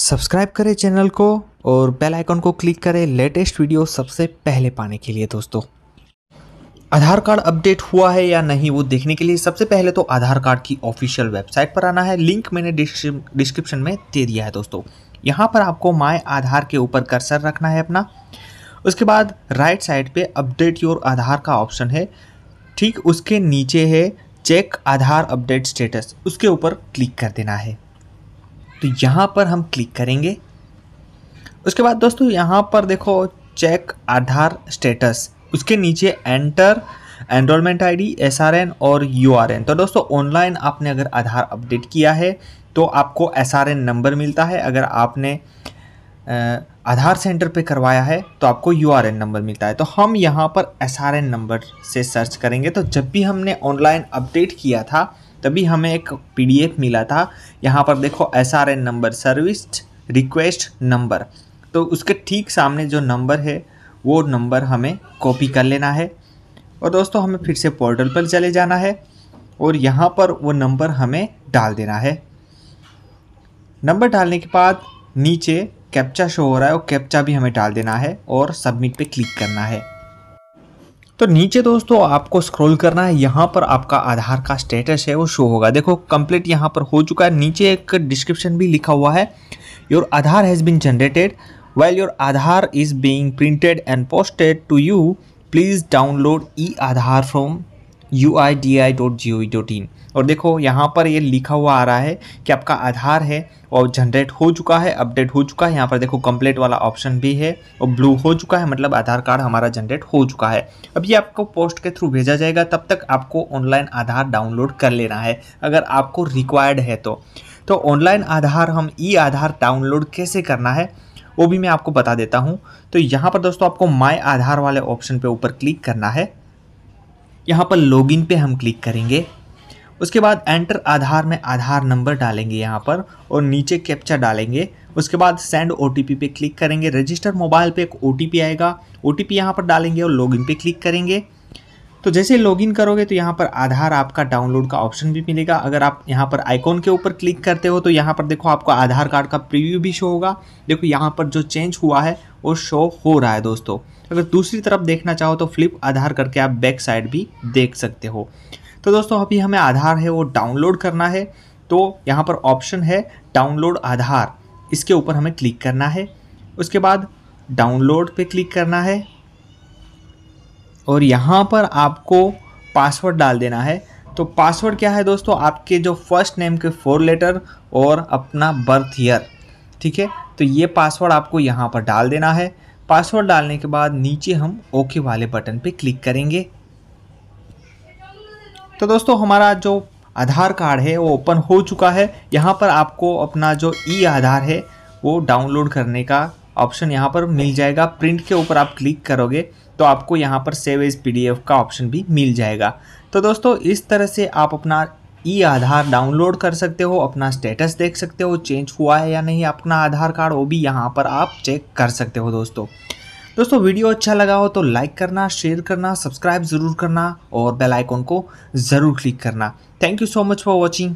subscribe करें channel को और बेल आइकन को क्लिक करें लेटेस्ट वीडियो सबसे पहले पाने के लिए दोस्तों आधार कार्ड अपडेट हुआ है या नहीं वो देखने के लिए सबसे पहले तो आधार कार्ड की ऑफिशियल वेबसाइट पर आना है लिंक मैंने डिस्क्रिप्शन में दे दिया है दोस्तों यहाँ पर आपको माय आधार के ऊपर कर्सर रखना है अपना उसके बाद राइट साइड पे अपडेट योर आधार का ऑप्शन है ठीक उसके नीचे है चेक आधार अपडेट स्टेटस उसके ऊपर क्लिक कर देना है तो यहाँ पर हम क्लिक करेंगे उसके बाद दोस्तों यहाँ पर देखो चेक आधार स्टेटस उसके नीचे एंटर एनरोलमेंट आईडी एसआरएन और यूआरएन तो दोस्तों ऑनलाइन आपने अगर आधार अपडेट किया है तो आपको एसआरएन नंबर मिलता है अगर आपने आधार सेंटर पे करवाया है तो आपको यू नंबर मिलता है तो हम यहाँ पर एस नंबर से सर्च करेंगे तो जब भी हमने ऑनलाइन अपडेट किया था तभी हमें एक पी मिला था यहाँ पर देखो S R N number service request number तो उसके ठीक सामने जो नंबर है वो नंबर हमें कॉपी कर लेना है और दोस्तों हमें फिर से पोर्टल पर चले जाना है और यहाँ पर वो नंबर हमें डाल देना है नंबर डालने के बाद नीचे कैप्चा शो हो रहा है वो कैप्चा भी हमें डाल देना है और सबमिट पे क्लिक करना है तो नीचे दोस्तों आपको स्क्रॉल करना है यहाँ पर आपका आधार का स्टेटस है वो शो होगा देखो कंप्लीट यहाँ पर हो चुका है नीचे एक डिस्क्रिप्शन भी लिखा हुआ है your Aadhaar has been generated well your Aadhaar is being printed and posted to you please download e Aadhaar from U और देखो यहाँ पर ये लिखा हुआ आ रहा है कि आपका आधार है और जनरेट हो चुका है अपडेट हो चुका है यहाँ पर देखो कंप्लीट वाला ऑप्शन भी है और ब्लू हो चुका है मतलब आधार कार्ड हमारा जनरेट हो चुका है अब ये आपको पोस्ट के थ्रू भेजा जाएगा तब तक आपको ऑनलाइन आधार डाउनलोड कर लेना है अगर आपको रिक्वायर्ड है तो तो ऑनलाइन आधार हम ई आधार डाउनलोड कैसे करना है वो भी मैं आपको बता देता हूँ तो यहाँ पर दोस्तों आपको माई आधार वाले ऑप्शन पे ऊपर क्लिक करना है यहाँ पर लॉगिन पे हम क्लिक करेंगे उसके बाद एंटर आधार में आधार नंबर डालेंगे यहाँ पर और नीचे कैप्चा डालेंगे उसके बाद सेंड ओ पे क्लिक करेंगे रजिस्टर मोबाइल पे एक ओ आएगा ओ टी यहाँ पर डालेंगे और लॉगिन पे क्लिक करेंगे तो जैसे लॉगिन करोगे तो यहाँ पर आधार आपका डाउनलोड का ऑप्शन भी मिलेगा अगर आप यहाँ पर आइकॉन के ऊपर क्लिक करते हो तो यहाँ पर देखो आपको आधार कार्ड का प्रीव्यू भी शो होगा देखो यहाँ पर जो चेंज हुआ है वो शो हो रहा है दोस्तों अगर दूसरी तरफ देखना चाहो तो फ्लिप आधार करके आप बैक साइड भी देख सकते हो तो दोस्तों अभी हमें आधार है वो डाउनलोड करना है तो यहाँ पर ऑप्शन है डाउनलोड आधार इसके ऊपर हमें क्लिक करना है उसके बाद डाउनलोड पे क्लिक करना है और यहाँ पर आपको पासवर्ड डाल देना है तो पासवर्ड क्या है दोस्तों आपके जो फर्स्ट नेम के फोर लेटर और अपना बर्थ ईयर ठीक है तो ये पासवर्ड आपको यहाँ पर डाल देना है पासवर्ड डालने के बाद नीचे हम ओके वाले बटन पे क्लिक करेंगे तो दोस्तों हमारा जो आधार कार्ड है वो ओपन हो चुका है यहाँ पर आपको अपना जो ई आधार है वो डाउनलोड करने का ऑप्शन यहाँ पर मिल जाएगा प्रिंट के ऊपर आप क्लिक करोगे तो आपको यहाँ पर सेव एज पी का ऑप्शन भी मिल जाएगा तो दोस्तों इस तरह से आप अपना ई आधार डाउनलोड कर सकते हो अपना स्टेटस देख सकते हो चेंज हुआ है या नहीं अपना आधार कार्ड वो भी यहाँ पर आप चेक कर सकते हो दोस्तों दोस्तों वीडियो अच्छा लगा हो तो लाइक करना शेयर करना सब्सक्राइब ज़रूर करना और बेल आइकॉन को ज़रूर क्लिक करना thank you so much for watching